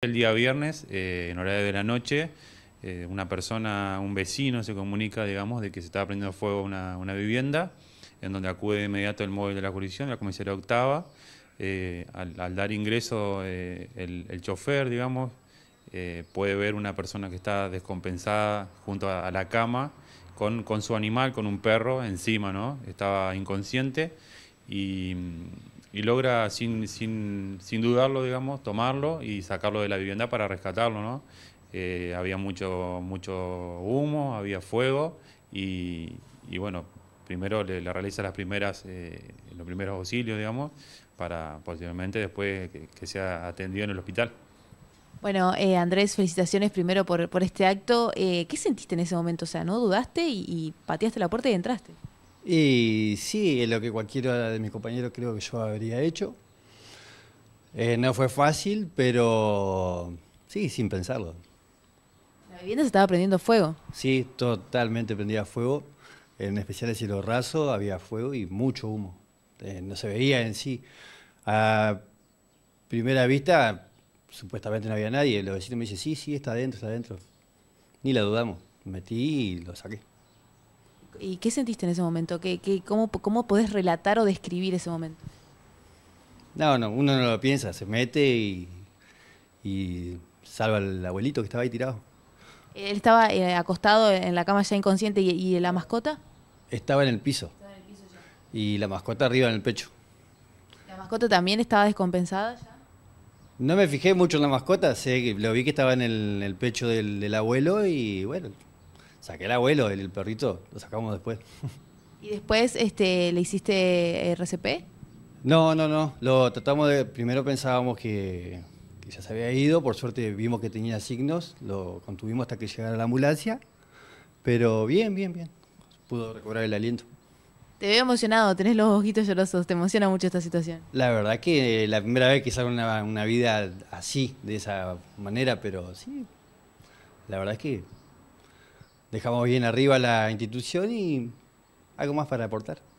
El día viernes, eh, en hora de la noche, eh, una persona, un vecino se comunica, digamos, de que se estaba prendiendo fuego una, vivienda, en donde acude de inmediato el móvil de la jurisdicción, la comisaría octava. Eh, al, dar ingreso el, chofer, digamos, puede ver una persona que está descompensada junto a, la cama con, con, su animal, con un perro encima, ¿no? Estaba inconsciente y y logra sin, sin, sin, dudarlo, digamos, tomarlo y sacarlo de la vivienda para rescatarlo, ¿no? Eh, había mucho, mucho humo, había fuego y, bueno, primero le, realiza las primeras, eh, los primeros auxilios, digamos, para posteriormente después que, sea atendido en el hospital. Bueno, eh, Andrés, felicitaciones primero por, por este acto. ¿Qué sentiste en ese momento? O sea, ¿no dudaste y, y pateaste la puerta y entraste? Y sí, es lo que cualquiera de mis compañeros creo que yo habría hecho. Eh, no fue fácil, pero sí, sin pensarlo. La vivienda se estaba prendiendo fuego. Sí, totalmente prendía fuego. En especial el cielo raso había fuego y mucho humo. Eh, no se veía en sí. A primera vista, supuestamente no había nadie. Los vecino me dice, sí, sí, está adentro, está adentro. Ni la dudamos. Metí y lo saqué. ¿Y qué sentiste en ese momento? ¿Qué, cómo, ¿Cómo podés relatar o describir ese momento? No, no, uno no lo piensa, se mete y, y salva al abuelito que estaba ahí tirado. ¿Él estaba eh, acostado en la cama ya inconsciente y, la mascota? Estaba en el piso. Estaba en el piso ya. Y la mascota arriba en el pecho. ¿La mascota también estaba descompensada ya? No me fijé mucho en la mascota, sé que lo vi que estaba en el, pecho del abuelo y bueno, saqué al abuelo, el, perrito, lo sacamos después. ¿Y después este, le hiciste eh, RCP? No, no, no. Lo tratamos de. Primero pensábamos que, ya se había ido. Por suerte vimos que tenía signos. Lo contuvimos hasta que llegara la ambulancia. Pero bien, bien, bien. Pudo recobrar el aliento. Te veo emocionado, tenés los ojitos llorosos, te emociona mucho esta situación. La verdad que la primera vez que salgo una, una vida así, de esa manera, pero sí, la verdad es que dejamos bien arriba la institución y algo más para aportar.